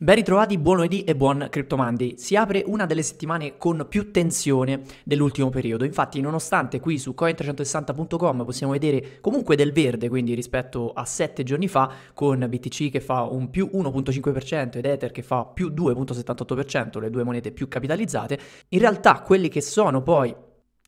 Ben ritrovati, buon lunedì e buon Crypto Monday. Si apre una delle settimane con più tensione dell'ultimo periodo. Infatti, nonostante qui su coin360.com possiamo vedere comunque del verde, quindi rispetto a sette giorni fa, con BTC che fa un più 1.5% ed Ether che fa più 2.78%, le due monete più capitalizzate, in realtà quelli che sono poi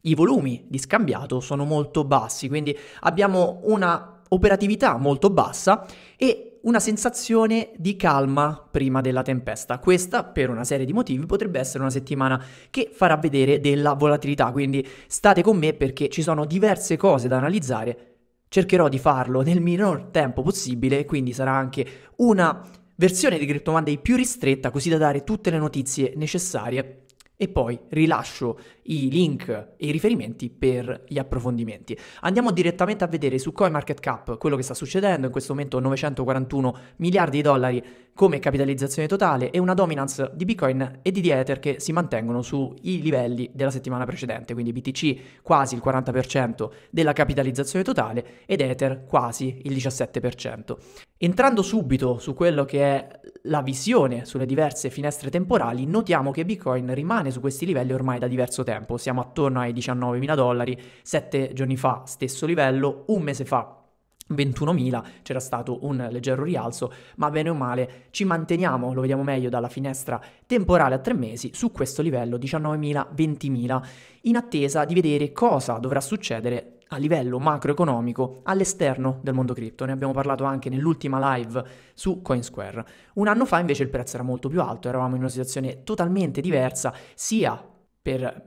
i volumi di scambiato sono molto bassi, quindi abbiamo una operatività molto bassa e una sensazione di calma prima della tempesta. Questa, per una serie di motivi, potrebbe essere una settimana che farà vedere della volatilità, quindi state con me perché ci sono diverse cose da analizzare. Cercherò di farlo nel minor tempo possibile, quindi sarà anche una versione di Crypto Monday più ristretta, così da dare tutte le notizie necessarie e poi rilascio i link e i riferimenti per gli approfondimenti. Andiamo direttamente a vedere su CoinMarketCap quello che sta succedendo, in questo momento 941 miliardi di dollari come capitalizzazione totale e una dominance di Bitcoin e di Ether che si mantengono sui livelli della settimana precedente, quindi BTC quasi il 40% della capitalizzazione totale ed Ether quasi il 17%. Entrando subito su quello che è la visione sulle diverse finestre temporali, notiamo che Bitcoin rimane su questi livelli ormai da diverso tempo, siamo attorno ai 19.000 dollari, sette giorni fa stesso livello, un mese fa 21.000 c'era stato un leggero rialzo, ma bene o male ci manteniamo, lo vediamo meglio dalla finestra temporale a tre mesi, su questo livello 19.000-20.000, in attesa di vedere cosa dovrà succedere a livello macroeconomico all'esterno del mondo cripto. Ne abbiamo parlato anche nell'ultima live su CoinSquare. Un anno fa invece il prezzo era molto più alto, eravamo in una situazione totalmente diversa sia per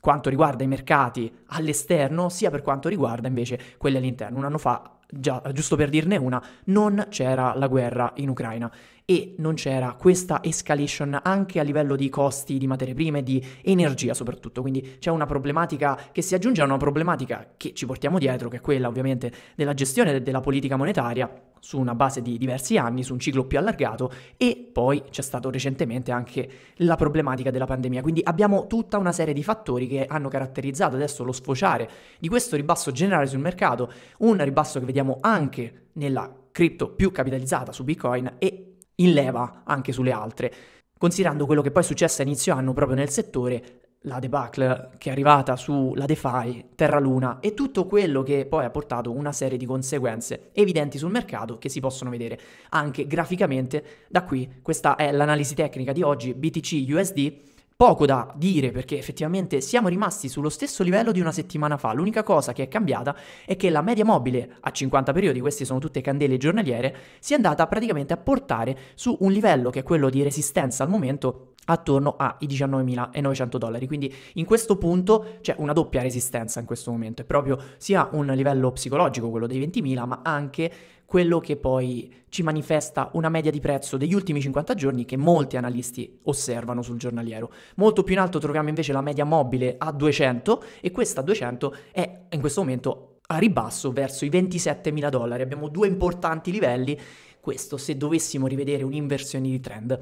quanto riguarda i mercati all'esterno, sia per quanto riguarda invece quelli all'interno. Un anno fa, già, giusto per dirne una, non c'era la guerra in Ucraina e non c'era questa escalation anche a livello di costi di materie prime, di energia soprattutto, quindi c'è una problematica che si aggiunge a una problematica che ci portiamo dietro, che è quella ovviamente della gestione della politica monetaria su una base di diversi anni, su un ciclo più allargato e poi c'è stato recentemente anche la problematica della pandemia. Quindi abbiamo tutta una serie di fattori che hanno caratterizzato adesso lo sfociare di questo ribasso generale sul mercato, un ribasso che vediamo anche nella cripto più capitalizzata su Bitcoin e in leva anche sulle altre. Considerando quello che poi è successo a inizio anno proprio nel settore, la debacle che è arrivata sulla DeFi, Terra Luna e tutto quello che poi ha portato una serie di conseguenze evidenti sul mercato che si possono vedere anche graficamente da qui. Questa è l'analisi tecnica di oggi BTC USD poco da dire perché effettivamente siamo rimasti sullo stesso livello di una settimana fa. L'unica cosa che è cambiata è che la media mobile a 50 periodi, queste sono tutte candele giornaliere, si è andata praticamente a portare su un livello che è quello di resistenza al momento attorno ai 19.900 dollari. Quindi in questo punto c'è una doppia resistenza in questo momento, è proprio sia un livello psicologico, quello dei 20.000, ma anche quello che poi ci manifesta una media di prezzo degli ultimi 50 giorni che molti analisti osservano sul giornaliero. Molto più in alto troviamo invece la media mobile a 200 e questa a 200 è in questo momento a ribasso verso i 27.000 dollari. Abbiamo due importanti livelli, questo se dovessimo rivedere un'inversione di trend.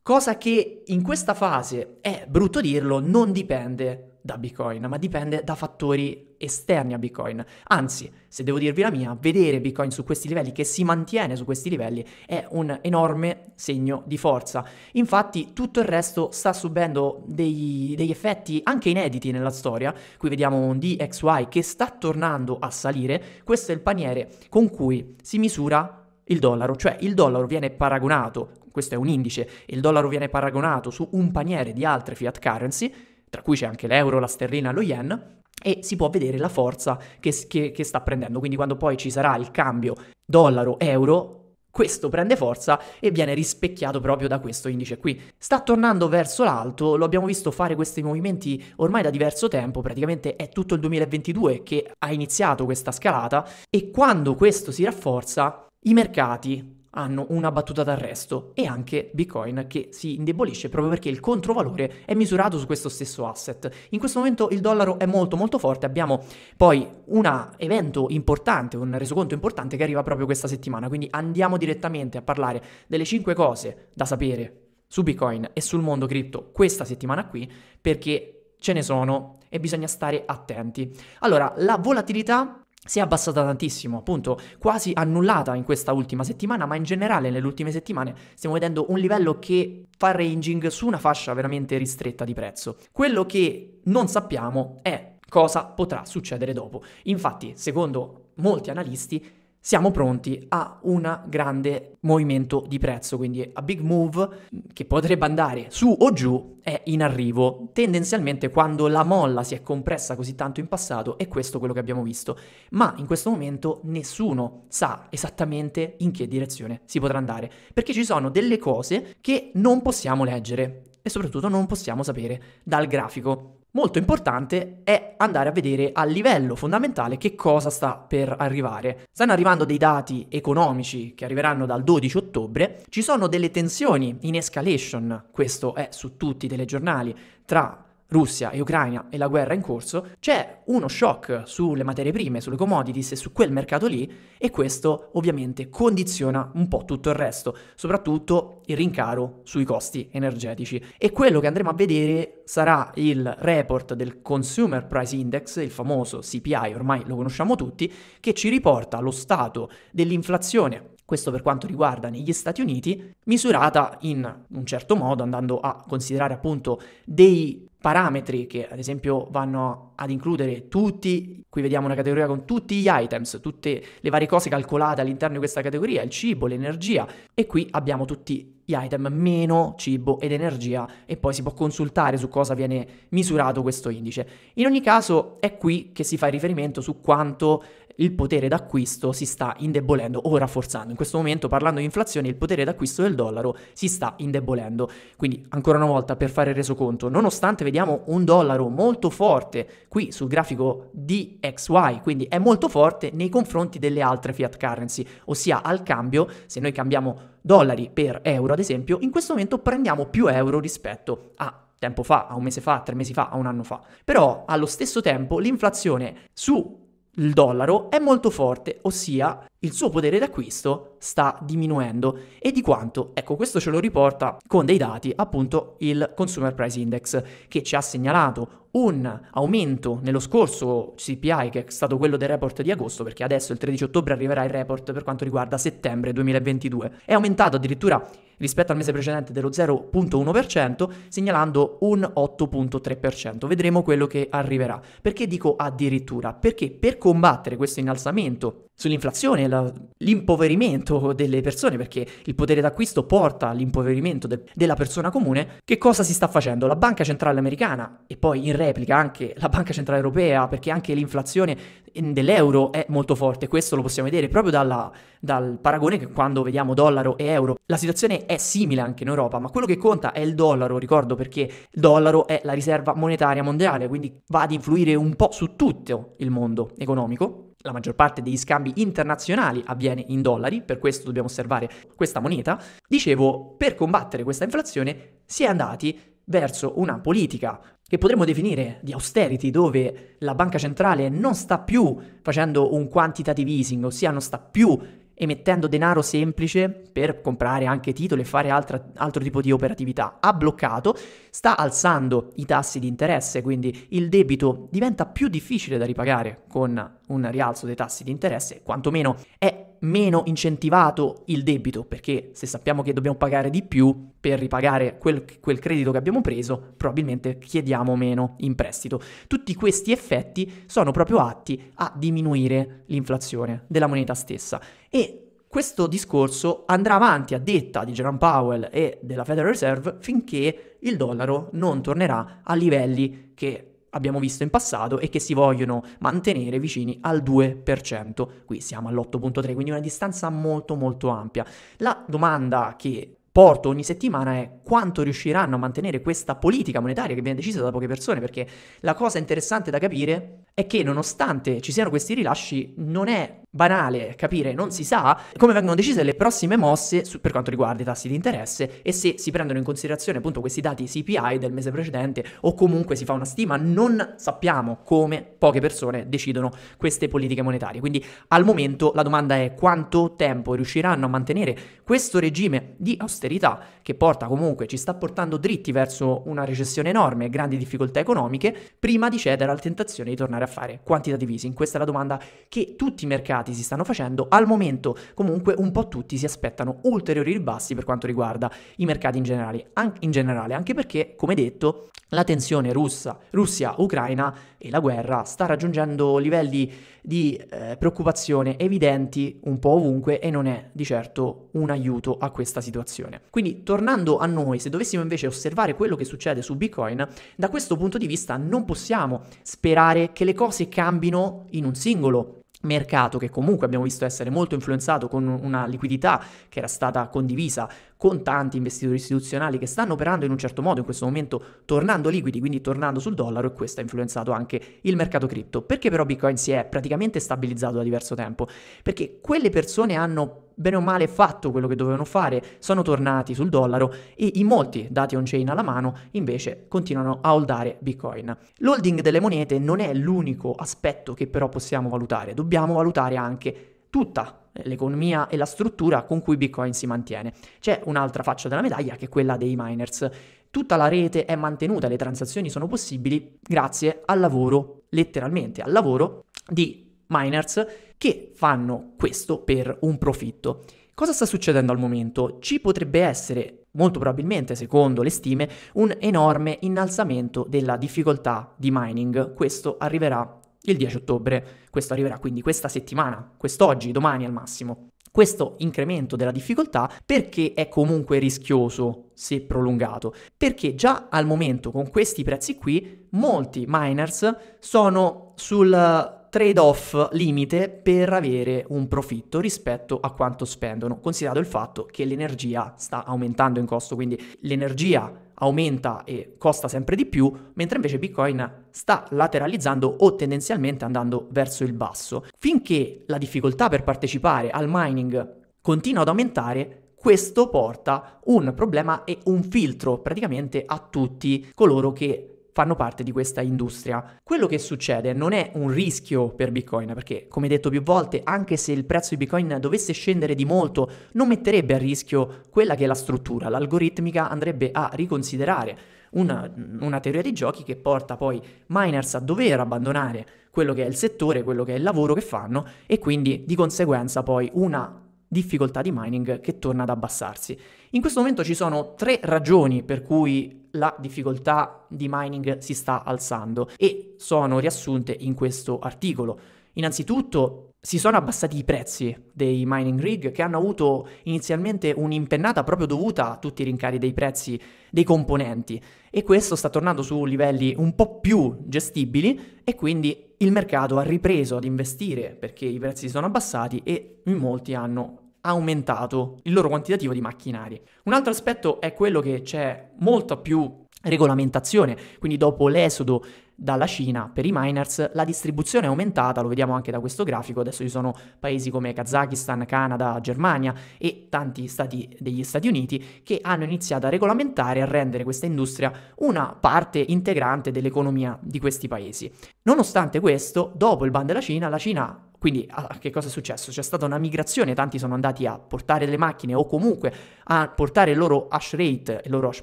Cosa che in questa fase è brutto dirlo, non dipende da Bitcoin, ma dipende da fattori esterni a Bitcoin. Anzi, se devo dirvi la mia, vedere Bitcoin su questi livelli, che si mantiene su questi livelli, è un enorme segno di forza. Infatti tutto il resto sta subendo dei, degli effetti anche inediti nella storia. Qui vediamo un DXY che sta tornando a salire. Questo è il paniere con cui si misura il dollaro, cioè il dollaro viene paragonato, questo è un indice, il dollaro viene paragonato su un paniere di altre fiat currency tra cui c'è anche l'euro, la sterlina, lo yen, e si può vedere la forza che, che, che sta prendendo. Quindi quando poi ci sarà il cambio dollaro-euro, questo prende forza e viene rispecchiato proprio da questo indice qui. Sta tornando verso l'alto, lo abbiamo visto fare questi movimenti ormai da diverso tempo, praticamente è tutto il 2022 che ha iniziato questa scalata e quando questo si rafforza i mercati hanno una battuta d'arresto e anche Bitcoin che si indebolisce proprio perché il controvalore è misurato su questo stesso asset. In questo momento il dollaro è molto molto forte, abbiamo poi un evento importante, un resoconto importante che arriva proprio questa settimana, quindi andiamo direttamente a parlare delle 5 cose da sapere su Bitcoin e sul mondo cripto questa settimana qui perché ce ne sono e bisogna stare attenti. Allora, la volatilità si è abbassata tantissimo, appunto, quasi annullata in questa ultima settimana, ma in generale nelle ultime settimane stiamo vedendo un livello che fa ranging su una fascia veramente ristretta di prezzo. Quello che non sappiamo è cosa potrà succedere dopo. Infatti, secondo molti analisti, siamo pronti a un grande movimento di prezzo, quindi a big move che potrebbe andare su o giù è in arrivo, tendenzialmente quando la molla si è compressa così tanto in passato è questo quello che abbiamo visto, ma in questo momento nessuno sa esattamente in che direzione si potrà andare, perché ci sono delle cose che non possiamo leggere e soprattutto non possiamo sapere dal grafico molto importante è andare a vedere a livello fondamentale che cosa sta per arrivare. Stanno arrivando dei dati economici che arriveranno dal 12 ottobre, ci sono delle tensioni in escalation, questo è su tutti i telegiornali, tra Russia e Ucraina e la guerra in corso, c'è uno shock sulle materie prime, sulle commodities e su quel mercato lì e questo ovviamente condiziona un po' tutto il resto, soprattutto il rincaro sui costi energetici. E quello che andremo a vedere sarà il report del Consumer Price Index, il famoso CPI, ormai lo conosciamo tutti, che ci riporta lo stato dell'inflazione questo per quanto riguarda negli Stati Uniti, misurata in un certo modo, andando a considerare appunto dei parametri che ad esempio vanno ad includere tutti, qui vediamo una categoria con tutti gli items, tutte le varie cose calcolate all'interno di questa categoria, il cibo, l'energia e qui abbiamo tutti gli item meno cibo ed energia e poi si può consultare su cosa viene misurato questo indice. In ogni caso è qui che si fa riferimento su quanto il potere d'acquisto si sta indebolendo o rafforzando. In questo momento, parlando di inflazione, il potere d'acquisto del dollaro si sta indebolendo. Quindi, ancora una volta, per fare il resoconto, nonostante vediamo un dollaro molto forte qui sul grafico DXY, quindi è molto forte nei confronti delle altre fiat currency, ossia al cambio, se noi cambiamo dollari per euro, ad esempio, in questo momento prendiamo più euro rispetto a tempo fa, a un mese fa, a tre mesi fa, a un anno fa. Però allo stesso tempo l'inflazione su il dollaro è molto forte, ossia il suo potere d'acquisto sta diminuendo. E di quanto? Ecco, questo ce lo riporta con dei dati, appunto il Consumer Price Index, che ci ha segnalato un aumento nello scorso CPI, che è stato quello del report di agosto, perché adesso il 13 ottobre arriverà il report per quanto riguarda settembre 2022. È aumentato addirittura rispetto al mese precedente dello 0.1%, segnalando un 8.3%. Vedremo quello che arriverà. Perché dico addirittura? Perché per combattere questo innalzamento sull'inflazione, la, l'impoverimento delle persone, perché il potere d'acquisto porta all'impoverimento de, della persona comune, che cosa si sta facendo? La Banca Centrale Americana e poi in replica anche la Banca Centrale Europea, perché anche l'inflazione dell'euro è molto forte, questo lo possiamo vedere proprio dalla, dal paragone che quando vediamo dollaro e euro. La situazione è simile anche in Europa, ma quello che conta è il dollaro, ricordo perché il dollaro è la riserva monetaria mondiale, quindi va ad influire un po' su tutto il mondo economico. La maggior parte degli scambi internazionali avviene in dollari, per questo dobbiamo osservare questa moneta. Dicevo, per combattere questa inflazione si è andati verso una politica che potremmo definire di austerity, dove la banca centrale non sta più facendo un quantitative easing, ossia non sta più emettendo denaro semplice per comprare anche titoli e fare altra, altro tipo di operatività. Ha bloccato, sta alzando i tassi di interesse, quindi il debito diventa più difficile da ripagare con un rialzo dei tassi di interesse, quantomeno è meno incentivato il debito, perché se sappiamo che dobbiamo pagare di più per ripagare quel, quel credito che abbiamo preso, probabilmente chiediamo meno in prestito. Tutti questi effetti sono proprio atti a diminuire l'inflazione della moneta stessa e questo discorso andrà avanti a detta di Jerome Powell e della Federal Reserve finché il dollaro non tornerà a livelli che abbiamo visto in passato e che si vogliono mantenere vicini al 2%. Qui siamo all'8.3, quindi una distanza molto molto ampia. La domanda che porto ogni settimana è quanto riusciranno a mantenere questa politica monetaria che viene decisa da poche persone, perché la cosa interessante da capire è che nonostante ci siano questi rilasci, non è banale capire, non si sa come vengono decise le prossime mosse su, per quanto riguarda i tassi di interesse e se si prendono in considerazione appunto questi dati CPI del mese precedente o comunque si fa una stima, non sappiamo come poche persone decidono queste politiche monetarie. Quindi al momento la domanda è quanto tempo riusciranno a mantenere questo regime di austerità austerità che porta comunque, ci sta portando dritti verso una recessione enorme e grandi difficoltà economiche, prima di cedere alla tentazione di tornare a fare quantitative easing? Questa è la domanda che tutti i mercati si stanno facendo, al momento comunque un po' tutti si aspettano ulteriori ribassi per quanto riguarda i mercati in generale, an- in generale anche perché, come detto, la tensione russa, Russia-Ucraina e la guerra sta raggiungendo livelli di eh, preoccupazione evidenti un po' ovunque e non è di certo un aiuto a questa situazione. Quindi tornando a noi, se dovessimo invece osservare quello che succede su Bitcoin, da questo punto di vista non possiamo sperare che le cose cambino in un singolo mercato che comunque abbiamo visto essere molto influenzato con una liquidità che era stata condivisa con tanti investitori istituzionali che stanno operando in un certo modo in questo momento, tornando liquidi, quindi tornando sul dollaro, e questo ha influenzato anche il mercato cripto. Perché però Bitcoin si è praticamente stabilizzato da diverso tempo? Perché quelle persone hanno bene o male fatto quello che dovevano fare, sono tornati sul dollaro e in molti, dati on-chain alla mano, invece continuano a holdare Bitcoin. L'holding delle monete non è l'unico aspetto che però possiamo valutare, dobbiamo valutare anche tutta l'economia e la struttura con cui Bitcoin si mantiene. C'è un'altra faccia della medaglia che è quella dei miners. Tutta la rete è mantenuta, le transazioni sono possibili grazie al lavoro, letteralmente al lavoro di miners che fanno questo per un profitto. Cosa sta succedendo al momento? Ci potrebbe essere molto probabilmente, secondo le stime, un enorme innalzamento della difficoltà di mining. Questo arriverà il 10 ottobre. Questo arriverà quindi questa settimana, quest'oggi, domani al massimo. Questo incremento della difficoltà perché è comunque rischioso se prolungato? Perché già al momento con questi prezzi qui molti miners sono sul trade-off limite per avere un profitto rispetto a quanto spendono, considerato il fatto che l'energia sta aumentando in costo, quindi l'energia aumenta e costa sempre di più, mentre invece Bitcoin sta lateralizzando o tendenzialmente andando verso il basso. Finché la difficoltà per partecipare al mining continua ad aumentare, questo porta un problema e un filtro praticamente a tutti coloro che fanno parte di questa industria. Quello che succede non è un rischio per Bitcoin, perché come detto più volte, anche se il prezzo di Bitcoin dovesse scendere di molto, non metterebbe a rischio quella che è la struttura, l'algoritmica andrebbe a riconsiderare una, una, teoria di giochi che porta poi miners a dover abbandonare quello che è il settore, quello che è il lavoro che fanno e quindi di conseguenza poi una difficoltà di mining che torna ad abbassarsi. In questo momento ci sono tre ragioni per cui la difficoltà di mining si sta alzando e sono riassunte in questo articolo. Innanzitutto si sono abbassati i prezzi dei mining rig che hanno avuto inizialmente un'impennata proprio dovuta a tutti i rincari dei prezzi dei componenti e questo sta tornando su livelli un po' più gestibili e quindi il mercato ha ripreso ad investire perché i prezzi si sono abbassati e in molti hanno aumentato il loro quantitativo di macchinari. Un altro aspetto è quello che c'è molta più regolamentazione, quindi dopo l'esodo dalla Cina per i miners la distribuzione è aumentata, lo vediamo anche da questo grafico, adesso ci sono paesi come Kazakistan, Canada, Germania e tanti stati degli Stati Uniti che hanno iniziato a regolamentare e a rendere questa industria una parte integrante dell'economia di questi paesi. Nonostante questo, dopo il ban della Cina, la Cina quindi che cosa è successo? C'è stata una migrazione, tanti sono andati a portare le macchine o comunque a portare il loro hash rate, il loro hash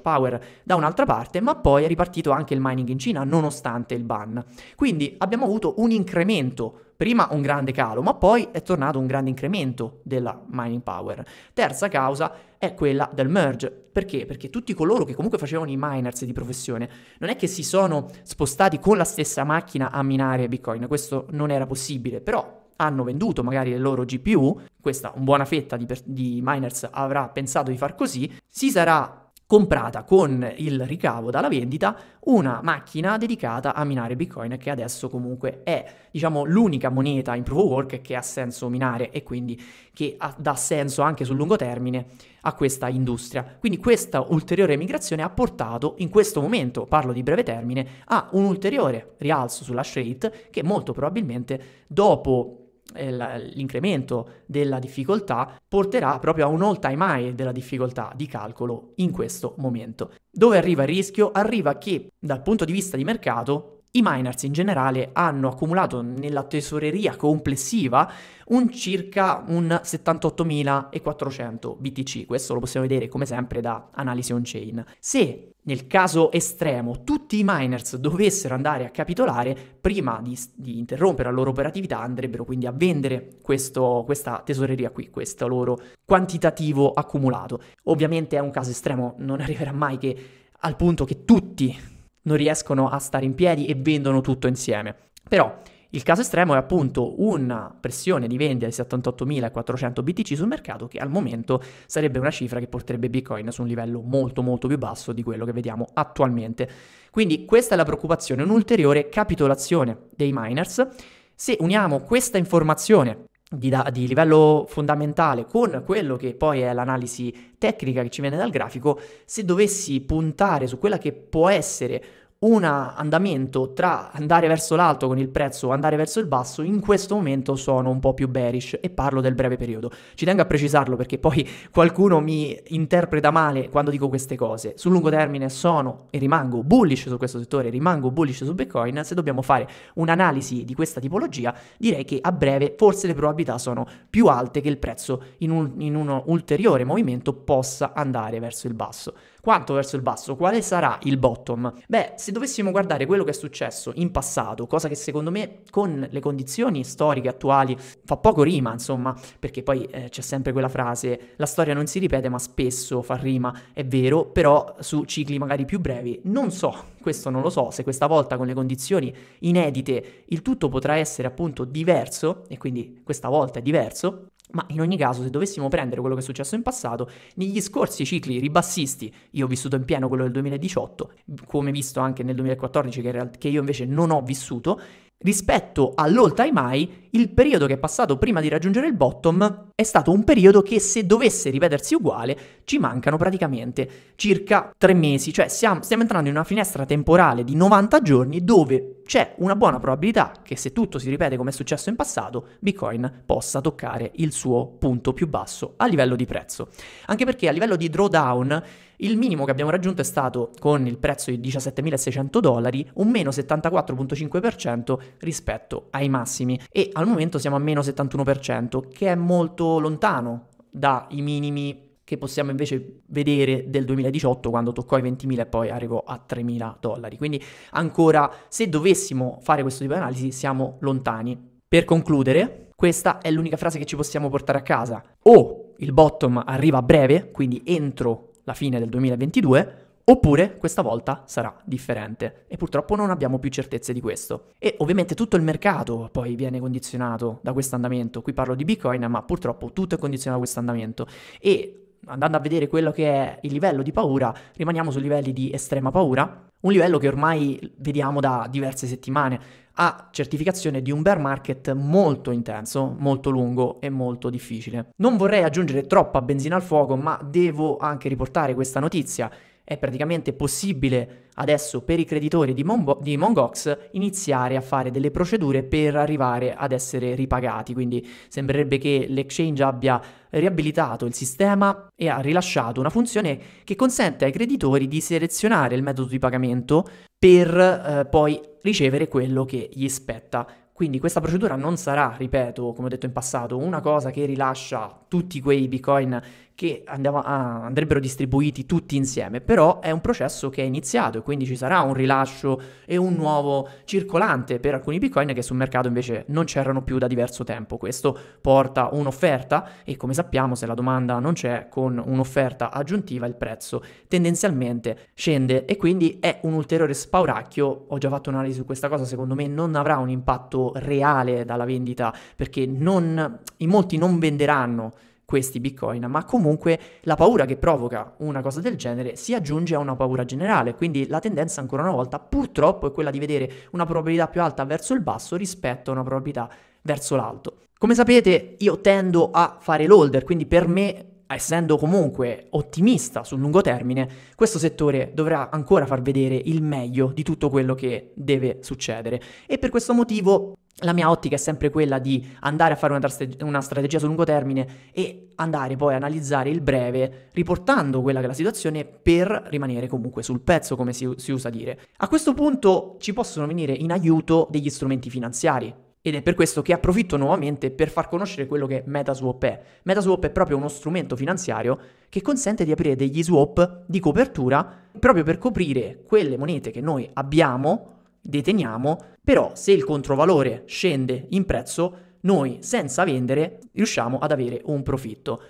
power da un'altra parte, ma poi è ripartito anche il mining in Cina nonostante il ban. Quindi abbiamo avuto un incremento prima un grande calo, ma poi è tornato un grande incremento della mining power. Terza causa è quella del merge. Perché? Perché tutti coloro che comunque facevano i miners di professione non è che si sono spostati con la stessa macchina a minare Bitcoin, questo non era possibile, però hanno venduto magari le loro GPU, questa buona fetta di, di miners avrà pensato di far così, si sarà comprata con il ricavo dalla vendita una macchina dedicata a minare Bitcoin che adesso comunque è diciamo l'unica moneta in proof of work che ha senso minare e quindi che ha, dà senso anche sul lungo termine a questa industria. Quindi questa ulteriore migrazione ha portato in questo momento, parlo di breve termine, a un ulteriore rialzo sulla hash rate che molto probabilmente dopo eh, l'incremento della difficoltà porterà proprio a un all time high della difficoltà di calcolo in questo momento. Dove arriva il rischio? Arriva che dal punto di vista di mercato i miners in generale hanno accumulato nella tesoreria complessiva un circa un 78.400 BTC, questo lo possiamo vedere come sempre da analisi on-chain. Se nel caso estremo tutti i miners dovessero andare a capitolare, prima di, di interrompere la loro operatività andrebbero quindi a vendere questo, questa tesoreria qui, questo loro quantitativo accumulato. Ovviamente è un caso estremo, non arriverà mai che al punto che tutti non riescono a stare in piedi e vendono tutto insieme. Però il caso estremo è appunto una pressione di vendita di 78.400 BTC sul mercato che al momento sarebbe una cifra che porterebbe Bitcoin su un livello molto molto più basso di quello che vediamo attualmente. Quindi questa è la preoccupazione, un'ulteriore capitolazione dei miners. Se uniamo questa informazione di, da- di, livello fondamentale con quello che poi è l'analisi tecnica che ci viene dal grafico, se dovessi puntare su quella che può essere un andamento tra andare verso l'alto con il prezzo o andare verso il basso, in questo momento sono un po' più bearish e parlo del breve periodo. Ci tengo a precisarlo perché poi qualcuno mi interpreta male quando dico queste cose. Sul lungo termine sono e rimango bullish su questo settore, rimango bullish su Bitcoin. Se dobbiamo fare un'analisi di questa tipologia, direi che a breve forse le probabilità sono più alte che il prezzo in un, in un ulteriore movimento possa andare verso il basso quanto verso il basso, quale sarà il bottom? Beh, se dovessimo guardare quello che è successo in passato, cosa che secondo me con le condizioni storiche attuali fa poco rima, insomma, perché poi eh, c'è sempre quella frase, la storia non si ripete ma spesso fa rima, è vero, però su cicli magari più brevi, non so, questo non lo so, se questa volta con le condizioni inedite il tutto potrà essere appunto diverso, e quindi questa volta è diverso, ma in ogni caso, se dovessimo prendere quello che è successo in passato, negli scorsi cicli ribassisti, io ho vissuto in pieno quello del 2018, come visto anche nel 2014 che, io invece non ho vissuto, Rispetto all'all time high, il periodo che è passato prima di raggiungere il bottom è stato un periodo che se dovesse ripetersi uguale ci mancano praticamente circa tre mesi, cioè siamo, stiamo entrando in una finestra temporale di 90 giorni dove c'è una buona probabilità che se tutto si ripete come è successo in passato, Bitcoin possa toccare il suo punto più basso a livello di prezzo. Anche perché a livello di drawdown il minimo che abbiamo raggiunto è stato, con il prezzo di 17.600 dollari, un meno 74,5% rispetto ai massimi e al momento siamo a meno 71%, che è molto lontano dai minimi che possiamo invece vedere del 2018 quando toccò i 20.000 e poi arrivò a 3.000 dollari. Quindi ancora, se dovessimo fare questo tipo di analisi, siamo lontani. Per concludere, questa è l'unica frase che ci possiamo portare a casa. O il bottom arriva a breve, quindi entro la fine del 2022, Oppure questa volta sarà differente e purtroppo non abbiamo più certezze di questo. E ovviamente tutto il mercato poi viene condizionato da questo andamento. Qui parlo di Bitcoin, ma purtroppo tutto è condizionato da questo andamento. E andando a vedere quello che è il livello di paura, rimaniamo su livelli di estrema paura un livello che ormai vediamo da diverse settimane, a certificazione di un bear market molto intenso, molto lungo e molto difficile. Non vorrei aggiungere troppa benzina al fuoco, ma devo anche riportare questa notizia è praticamente possibile adesso per i creditori di, Monbo- di, Mongox iniziare a fare delle procedure per arrivare ad essere ripagati. Quindi sembrerebbe che l'exchange abbia riabilitato il sistema e ha rilasciato una funzione che consente ai creditori di selezionare il metodo di pagamento per eh, poi ricevere quello che gli spetta. Quindi questa procedura non sarà, ripeto, come ho detto in passato, una cosa che rilascia tutti quei bitcoin che a, andrebbero distribuiti tutti insieme, però è un processo che è iniziato e quindi ci sarà un rilascio e un mm. nuovo circolante per alcuni bitcoin che sul mercato invece non c'erano più da diverso tempo. Questo porta un'offerta e come sappiamo se la domanda non c'è con un'offerta aggiuntiva il prezzo tendenzialmente scende e quindi è un ulteriore spauracchio. Ho già fatto un'analisi su questa cosa, secondo me non avrà un impatto reale dalla vendita perché non, in molti non venderanno questi bitcoin, ma comunque la paura che provoca una cosa del genere si aggiunge a una paura generale, quindi la tendenza ancora una volta purtroppo è quella di vedere una probabilità più alta verso il basso rispetto a una probabilità verso l'alto. Come sapete io tendo a fare l'holder, quindi per me essendo comunque ottimista sul lungo termine, questo settore dovrà ancora far vedere il meglio di tutto quello che deve succedere e per questo motivo la mia ottica è sempre quella di andare a fare una, strate- una, strategia sul lungo termine e andare poi a analizzare il breve, riportando quella che è la situazione per rimanere comunque sul pezzo, come si, si usa dire. A questo punto ci possono venire in aiuto degli strumenti finanziari. Ed è per questo che approfitto nuovamente per far conoscere quello che MetaSwap è. MetaSwap è proprio uno strumento finanziario che consente di aprire degli swap di copertura proprio per coprire quelle monete che noi abbiamo deteniamo, però se il controvalore scende in prezzo, noi senza vendere riusciamo ad avere un profitto.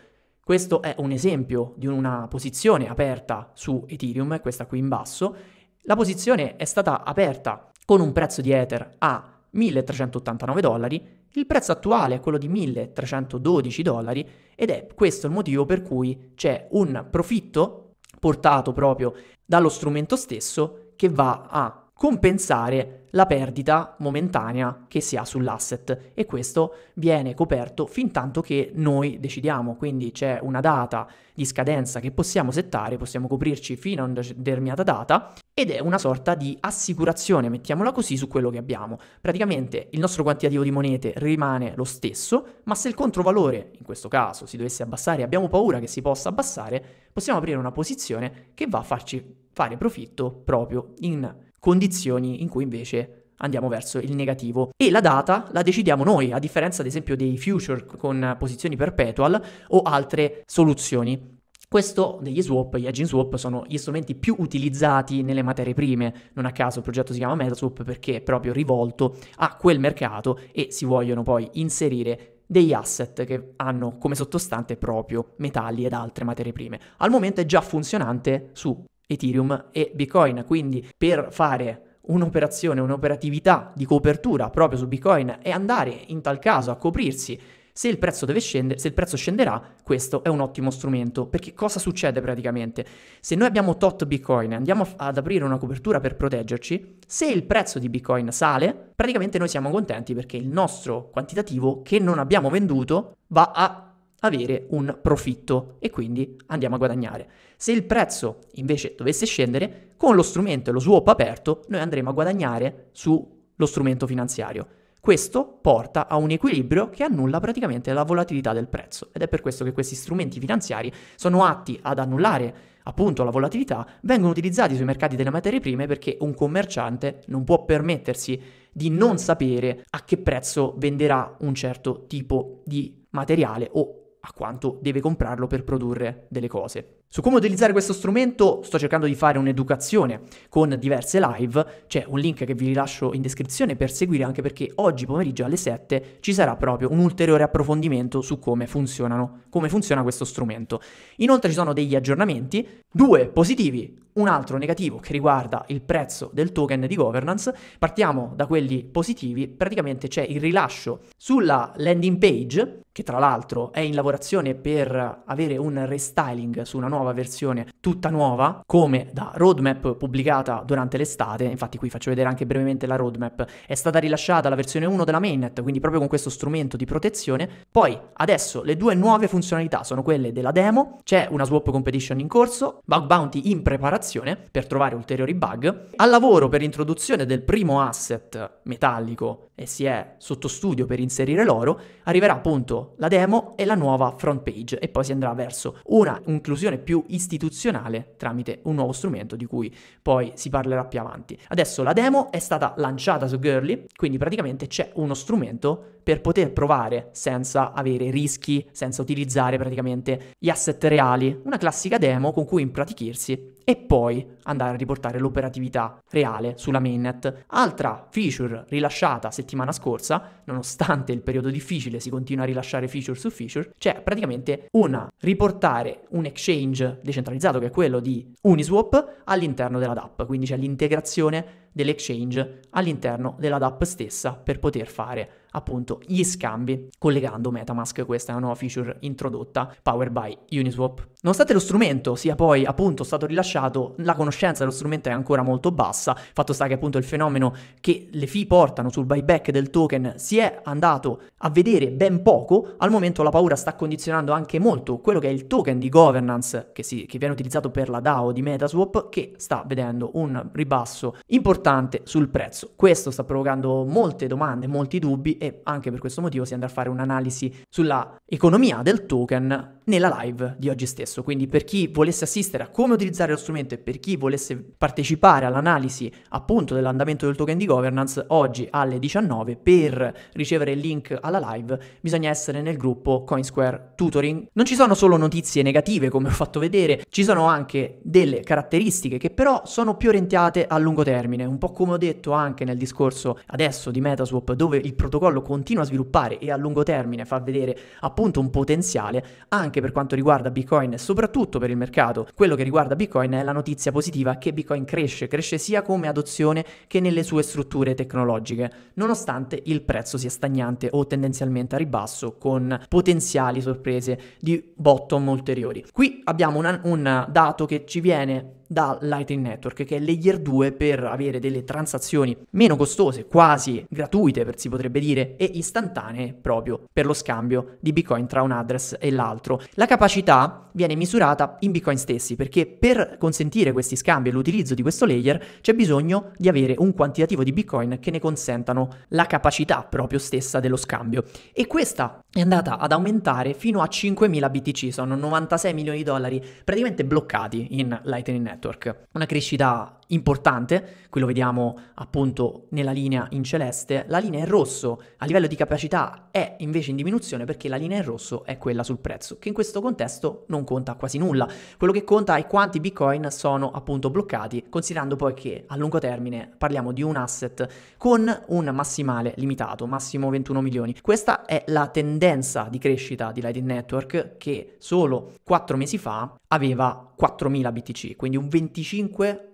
Questo è un esempio di una posizione aperta su Ethereum, questa qui in basso. La posizione è stata aperta con un prezzo di Ether a 1389 dollari, il prezzo attuale è quello di 1312 dollari ed è questo il motivo per cui c'è un profitto portato proprio dallo strumento stesso che va a compensare la perdita momentanea che si ha sull'asset e questo viene coperto fin tanto che noi decidiamo, quindi c'è una data di scadenza che possiamo settare, possiamo coprirci fino a una determinata data ed è una sorta di assicurazione, mettiamola così, su quello che abbiamo. Praticamente il nostro quantitativo di monete rimane lo stesso, ma se il controvalore, in questo caso, si dovesse abbassare, abbiamo paura che si possa abbassare, possiamo aprire una posizione che va a farci fare profitto proprio in condizioni in cui invece andiamo verso il negativo. E la data la decidiamo noi, a differenza ad esempio dei future con posizioni perpetual o altre soluzioni. Questo degli swap, gli hedging swap, sono gli strumenti più utilizzati nelle materie prime. Non a caso il progetto si chiama MetaSwap perché è proprio rivolto a quel mercato e si vogliono poi inserire degli asset che hanno come sottostante proprio metalli ed altre materie prime. Al momento è già funzionante su Ethereum e Bitcoin. Quindi per fare un'operazione, un'operatività di copertura proprio su Bitcoin e andare in tal caso a coprirsi se il prezzo deve scendere, se il prezzo scenderà, questo è un ottimo strumento. Perché cosa succede praticamente? Se noi abbiamo tot Bitcoin e andiamo ad aprire una copertura per proteggerci, se il prezzo di Bitcoin sale, praticamente noi siamo contenti perché il nostro quantitativo che non abbiamo venduto va a avere un profitto e quindi andiamo a guadagnare. Se il prezzo invece dovesse scendere, con lo strumento e lo swap aperto noi andremo a guadagnare sullo strumento finanziario. Questo porta a un equilibrio che annulla praticamente la volatilità del prezzo ed è per questo che questi strumenti finanziari sono atti ad annullare appunto la volatilità, vengono utilizzati sui mercati delle materie prime perché un commerciante non può permettersi di non sapere a che prezzo venderà un certo tipo di materiale o a quanto deve comprarlo per produrre delle cose. Su come utilizzare questo strumento sto cercando di fare un'educazione con diverse live, c'è un link che vi lascio in descrizione per seguire anche perché oggi pomeriggio alle 7 ci sarà proprio un ulteriore approfondimento su come, come funziona questo strumento. Inoltre ci sono degli aggiornamenti, due positivi, un altro negativo che riguarda il prezzo del token di governance. Partiamo da quelli positivi, praticamente c'è il rilascio sulla landing page, che tra l'altro è in lavorazione per avere un restyling su una nuova nuova versione tutta nuova, come da roadmap pubblicata durante l'estate, infatti qui faccio vedere anche brevemente la roadmap, è stata rilasciata la versione 1 della mainnet, quindi proprio con questo strumento di protezione. Poi adesso le due nuove funzionalità sono quelle della demo, c'è una swap competition in corso, bug bounty in preparazione per trovare ulteriori bug, al lavoro per l'introduzione del primo asset metallico e si è sotto studio per inserire l'oro, arriverà appunto la demo e la nuova front page e poi si andrà verso una inclusione più istituzionale tramite un nuovo strumento di cui poi si parlerà più avanti. Adesso la demo è stata lanciata su Girly, quindi praticamente c'è uno strumento per poter provare senza avere rischi, senza utilizzare praticamente gli asset reali, una classica demo con cui impratichirsi e poi andare a riportare l'operatività reale sulla mainnet. Altra feature rilasciata settimana scorsa, nonostante il periodo difficile si continua a rilasciare feature su feature, c'è praticamente una riportare un exchange decentralizzato che è quello di Uniswap all'interno della DAP, quindi c'è l'integrazione dell'exchange all'interno della DAP stessa per poter fare appunto gli scambi collegando Metamask, questa è una nuova feature introdotta powered by Uniswap. Nonostante lo strumento sia poi appunto stato rilasciato, la conoscenza dello strumento è ancora molto bassa, fatto sta che appunto il fenomeno che le fee portano sul buyback del token si è andato a vedere ben poco, al momento la paura sta condizionando anche molto quello che è il token di governance che, si, che viene utilizzato per la DAO di Metaswap che sta vedendo un ribasso importante sul prezzo. Questo sta provocando molte domande, molti dubbi e anche per questo motivo si andrà a fare un'analisi sulla economia del token nella live di oggi stesso. Quindi per chi volesse assistere a come utilizzare lo strumento e per chi volesse partecipare all'analisi appunto dell'andamento del token di governance oggi alle 19 per ricevere il link alla live bisogna essere nel gruppo Coinsquare Tutoring. Non ci sono solo notizie negative come ho fatto vedere, ci sono anche delle caratteristiche che però sono più orientate a lungo termine, un po' come ho detto anche nel discorso adesso di Metaswap dove il protocollo controllo continua a sviluppare e a lungo termine fa vedere appunto un potenziale anche per quanto riguarda Bitcoin e soprattutto per il mercato. Quello che riguarda Bitcoin è la notizia positiva che Bitcoin cresce, cresce sia come adozione che nelle sue strutture tecnologiche, nonostante il prezzo sia stagnante o tendenzialmente a ribasso con potenziali sorprese di bottom ulteriori. Qui abbiamo una, un dato che ci viene da Lightning Network, che è layer 2 per avere delle transazioni meno costose, quasi gratuite per si potrebbe dire, e istantanee proprio per lo scambio di Bitcoin tra un address e l'altro. La capacità viene misurata in Bitcoin stessi, perché per consentire questi scambi e l'utilizzo di questo layer c'è bisogno di avere un quantitativo di Bitcoin che ne consentano la capacità proprio stessa dello scambio. E questa è andata ad aumentare fino a 5.000 BTC, sono 96 milioni di dollari praticamente bloccati in Lightning Network network, una crescita importante, qui lo vediamo appunto nella linea in celeste, la linea in rosso a livello di capacità è invece in diminuzione perché la linea in rosso è quella sul prezzo, che in questo contesto non conta quasi nulla. Quello che conta è quanti bitcoin sono appunto bloccati, considerando poi che a lungo termine parliamo di un asset con un massimale limitato, massimo 21 milioni. Questa è la tendenza di crescita di Lightning Network che solo 4 mesi fa aveva 4.000 BTC, quindi un 25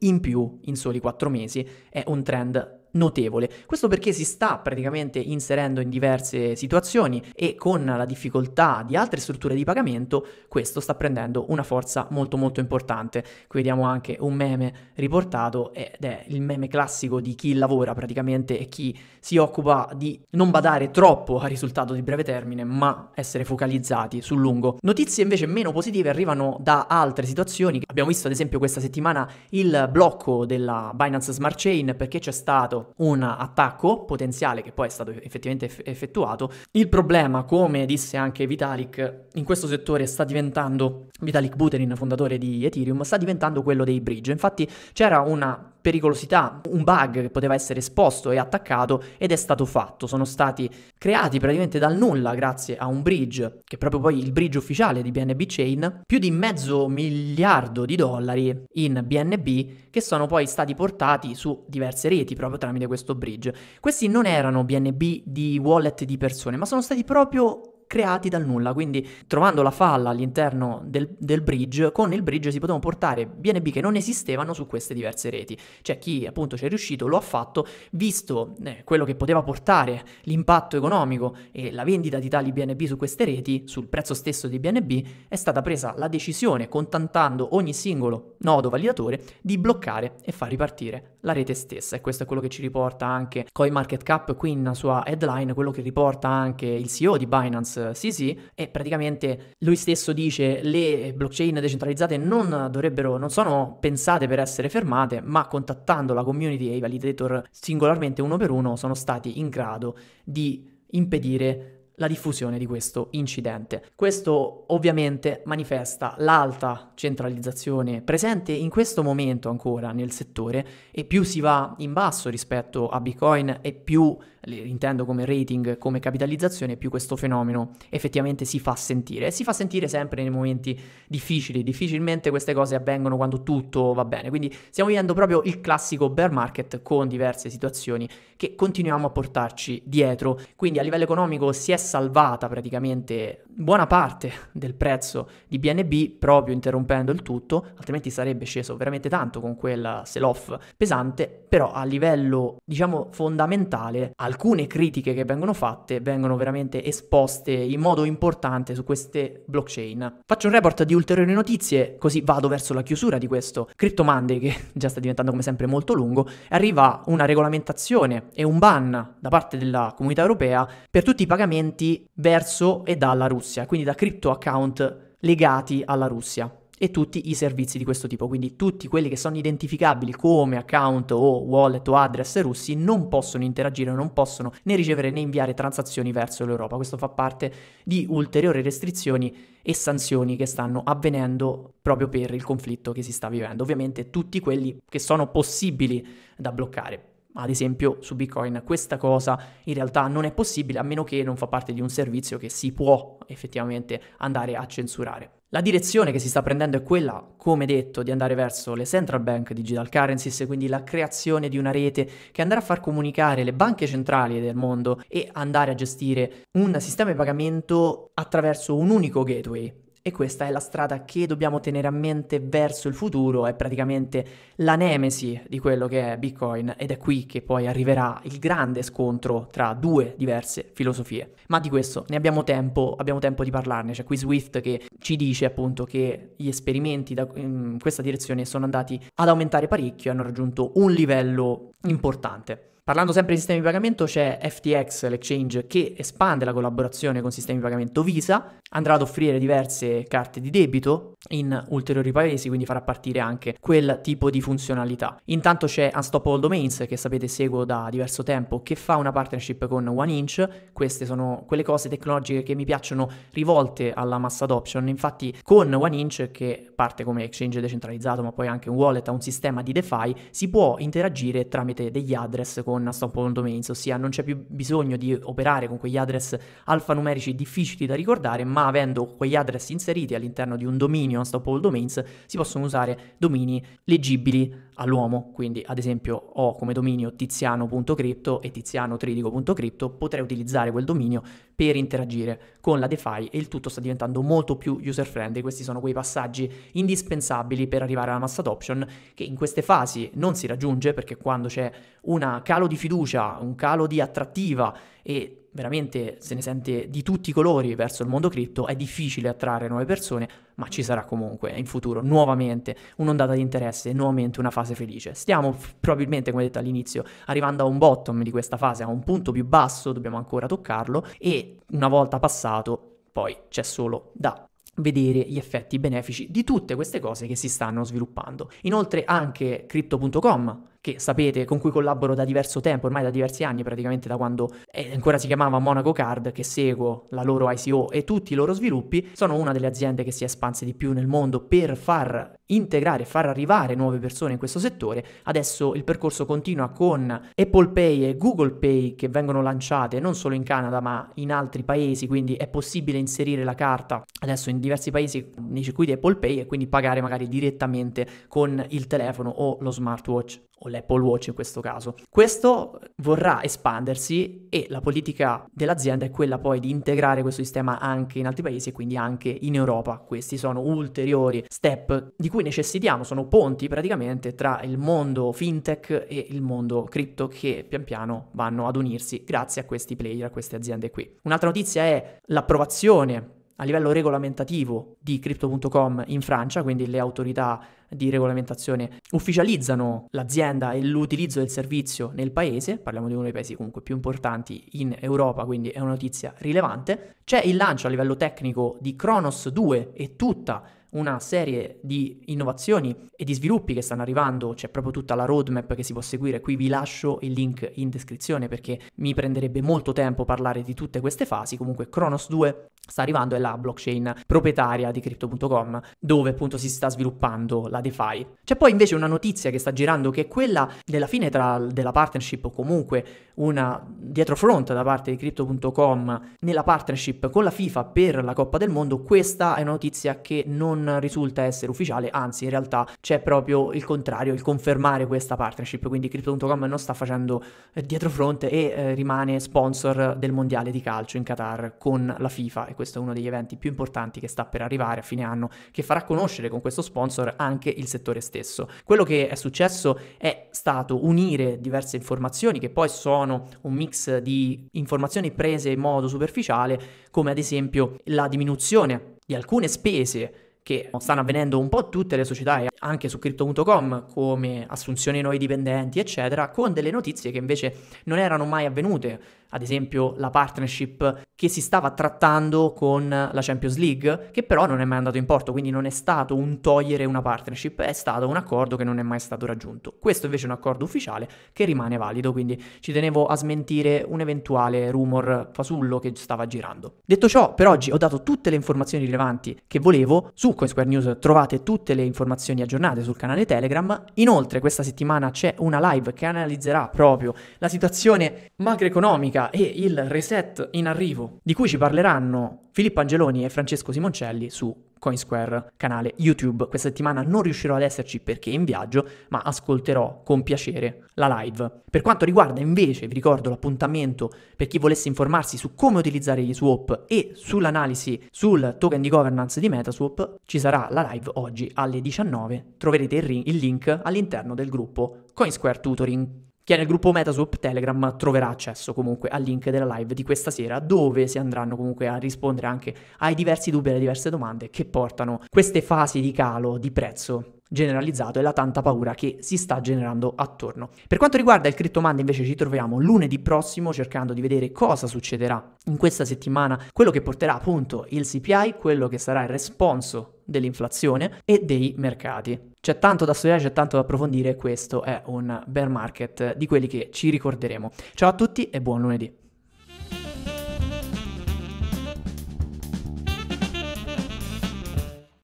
in più in soli 4 mesi è un trend notevole. Questo perché si sta praticamente inserendo in diverse situazioni e con la difficoltà di altre strutture di pagamento questo sta prendendo una forza molto molto importante. Qui vediamo anche un meme riportato ed è il meme classico di chi lavora praticamente e chi si occupa di non badare troppo al risultato di breve termine ma essere focalizzati sul lungo. Notizie invece meno positive arrivano da altre situazioni. Abbiamo visto ad esempio questa settimana il blocco della Binance Smart Chain perché c'è stato un attacco potenziale che poi è stato effettivamente effettuato. Il problema, come disse anche Vitalik, in questo settore sta diventando, Vitalik Buterin, fondatore di Ethereum, sta diventando quello dei bridge. Infatti c'era una pericolosità, un bug che poteva essere esposto e attaccato ed è stato fatto, sono stati creati praticamente dal nulla grazie a un bridge, che è proprio poi il bridge ufficiale di BNB Chain, più di mezzo miliardo di dollari in BNB che sono poi stati portati su diverse reti proprio tramite questo bridge. Questi non erano BNB di wallet di persone, ma sono stati proprio creati dal nulla, quindi trovando la falla all'interno del, del, bridge, con il bridge si potevano portare BNB che non esistevano su queste diverse reti. Cioè chi appunto ci è riuscito lo ha fatto, visto eh, quello che poteva portare l'impatto economico e la vendita di tali BNB su queste reti, sul prezzo stesso di BNB, è stata presa la decisione, contantando ogni singolo nodo validatore, di bloccare e far ripartire la rete stessa. E questo è quello che ci riporta anche CoinMarketCap qui nella sua headline, quello che riporta anche il CEO di Binance Alex Sisi e praticamente lui stesso dice le blockchain decentralizzate non dovrebbero, non sono pensate per essere fermate, ma contattando la community e i validator singolarmente uno per uno sono stati in grado di impedire la diffusione di questo incidente. Questo ovviamente manifesta l'alta centralizzazione presente in questo momento ancora nel settore e più si va in basso rispetto a Bitcoin e più intendo come rating, come capitalizzazione, più questo fenomeno effettivamente si fa sentire. E si fa sentire sempre nei momenti difficili, difficilmente queste cose avvengono quando tutto va bene. Quindi stiamo vivendo proprio il classico bear market con diverse situazioni che continuiamo a portarci dietro. Quindi a livello economico si è salvata praticamente buona parte del prezzo di BNB proprio interrompendo il tutto, altrimenti sarebbe sceso veramente tanto con quella sell-off pesante, però a livello diciamo fondamentale al alcune critiche che vengono fatte vengono veramente esposte in modo importante su queste blockchain. Faccio un report di ulteriori notizie, così vado verso la chiusura di questo Crypto Monday che già sta diventando come sempre molto lungo, arriva una regolamentazione e un ban da parte della comunità europea per tutti i pagamenti verso e dalla Russia, quindi da crypto account legati alla Russia e tutti i servizi di questo tipo. Quindi tutti quelli che sono identificabili come account o wallet o address russi non possono interagire, non possono né ricevere né inviare transazioni verso l'Europa. Questo fa parte di ulteriori restrizioni e sanzioni che stanno avvenendo proprio per il conflitto che si sta vivendo. Ovviamente tutti quelli che sono possibili da bloccare ad esempio su Bitcoin questa cosa in realtà non è possibile a meno che non fa parte di un servizio che si può effettivamente andare a censurare. La direzione che si sta prendendo è quella, come detto, di andare verso le central bank digital currencies, quindi la creazione di una rete che andrà a far comunicare le banche centrali del mondo e andare a gestire un sistema di pagamento attraverso un unico gateway e questa è la strada che dobbiamo tenere a mente verso il futuro, è praticamente la nemesi di quello che è Bitcoin ed è qui che poi arriverà il grande scontro tra due diverse filosofie. Ma di questo ne abbiamo tempo, abbiamo tempo di parlarne, c'è qui Swift che ci dice appunto che gli esperimenti da, in questa direzione sono andati ad aumentare parecchio e hanno raggiunto un livello importante. Parlando sempre di sistemi di pagamento, c'è FTX, l'exchange, che espande la collaborazione con sistemi di pagamento Visa, andrà ad offrire diverse carte di debito in ulteriori paesi, quindi farà partire anche quel tipo di funzionalità. Intanto c'è Unstoppable Domains, che sapete seguo da diverso tempo, che fa una partnership con OneInch. Queste sono quelle cose tecnologiche che mi piacciono rivolte alla mass adoption. Infatti con OneInch, che parte come exchange decentralizzato, ma poi anche un wallet, ha un sistema di DeFi, si può interagire tramite degli address con con Stop Domains, ossia non c'è più bisogno di operare con quegli address alfanumerici difficili da ricordare, ma avendo quegli address inseriti all'interno di un dominio Unstoppable Domains si possono usare domini leggibili all'uomo, quindi ad esempio ho come dominio tiziano.crypto e tizianotridico.crypto, potrei utilizzare quel dominio per interagire con la DeFi e il tutto sta diventando molto più user friendly. Questi sono quei passaggi indispensabili per arrivare alla mass adoption che in queste fasi non si raggiunge perché quando c'è un calo di fiducia, un calo di attrattiva e veramente se ne sente di tutti i colori verso il mondo cripto, è difficile attrarre nuove persone, ma ci sarà comunque in futuro nuovamente un'ondata di interesse, nuovamente una fase felice. Stiamo probabilmente, come detto all'inizio, arrivando a un bottom di questa fase, a un punto più basso, dobbiamo ancora toccarlo e una volta passato poi c'è solo da vedere gli effetti benefici di tutte queste cose che si stanno sviluppando. Inoltre anche crypto.com che sapete con cui collaboro da diverso tempo, ormai da diversi anni, praticamente da quando eh, ancora si chiamava Monaco Card, che seguo la loro ICO e tutti i loro sviluppi, sono una delle aziende che si è espanse di più nel mondo per far integrare, e far arrivare nuove persone in questo settore. Adesso il percorso continua con Apple Pay e Google Pay che vengono lanciate non solo in Canada ma in altri paesi, quindi è possibile inserire la carta adesso in diversi paesi nei circuiti Apple Pay e quindi pagare magari direttamente con il telefono o lo smartwatch o l'Apple Watch in questo caso. Questo vorrà espandersi e la politica dell'azienda è quella poi di integrare questo sistema anche in altri paesi e quindi anche in Europa. Questi sono ulteriori step di cui cui necessitiamo, sono ponti praticamente tra il mondo fintech e il mondo cripto che pian piano vanno ad unirsi grazie a questi player, a queste aziende qui. Un'altra notizia è l'approvazione a livello regolamentativo di crypto.com in Francia, quindi le autorità di regolamentazione ufficializzano l'azienda e l'utilizzo del servizio nel paese, parliamo di uno dei paesi comunque più importanti in Europa, quindi è una notizia rilevante. C'è il lancio a livello tecnico di Kronos 2 e tutta la una serie di innovazioni e di sviluppi che stanno arrivando, c'è proprio tutta la roadmap che si può seguire, qui vi lascio il link in descrizione perché mi prenderebbe molto tempo parlare di tutte queste fasi, comunque Kronos 2 sta arrivando è la blockchain proprietaria di crypto.com dove appunto si sta sviluppando la DeFi. C'è poi invece una notizia che sta girando che è quella della fine tra, della partnership o comunque una dietro front da parte di crypto.com nella partnership con la FIFA per la Coppa del Mondo, questa è una notizia che non non risulta essere ufficiale, anzi in realtà c'è proprio il contrario, il confermare questa partnership, quindi Crypto.com non sta facendo eh, dietro fronte e eh, rimane sponsor del mondiale di calcio in Qatar con la FIFA e questo è uno degli eventi più importanti che sta per arrivare a fine anno, che farà conoscere con questo sponsor anche il settore stesso. Quello che è successo è stato unire diverse informazioni che poi sono un mix di informazioni prese in modo superficiale, come ad esempio la diminuzione di alcune spese che stanno avvenendo un po' tutte le società e anche su crypto.com come assunzioni nuovi dipendenti eccetera con delle notizie che invece non erano mai avvenute ad esempio la partnership che si stava trattando con la Champions League, che però non è mai andato in porto, quindi non è stato un togliere una partnership, è stato un accordo che non è mai stato raggiunto. Questo invece è un accordo ufficiale che rimane valido, quindi ci tenevo a smentire un eventuale rumor fasullo che stava girando. Detto ciò, per oggi ho dato tutte le informazioni rilevanti che volevo, su CoinSquare News trovate tutte le informazioni aggiornate sul canale Telegram, inoltre questa settimana c'è una live che analizzerà proprio la situazione macroeconomica Repubblica e il reset in arrivo, di cui ci parleranno Filippo Angeloni e Francesco Simoncelli su Coinsquare, canale YouTube. Questa settimana non riuscirò ad esserci perché in viaggio, ma ascolterò con piacere la live. Per quanto riguarda invece, vi ricordo l'appuntamento per chi volesse informarsi su come utilizzare gli swap e sull'analisi sul token di governance di Metaswap, ci sarà la live oggi alle 19. Troverete il, ring- il link all'interno del gruppo Coinsquare Tutoring. Chi è nel gruppo Metaswap Telegram troverà accesso comunque al link della live di questa sera dove si andranno comunque a rispondere anche ai diversi dubbi e alle diverse domande che portano queste fasi di calo di prezzo generalizzato e la tanta paura che si sta generando attorno. Per quanto riguarda il Crypto Monday invece ci troviamo lunedì prossimo cercando di vedere cosa succederà in questa settimana, quello che porterà appunto il CPI, quello che sarà il responso dell'inflazione e dei mercati. C'è tanto da studiare, c'è tanto da approfondire, questo è un bear market di quelli che ci ricorderemo. Ciao a tutti e buon lunedì.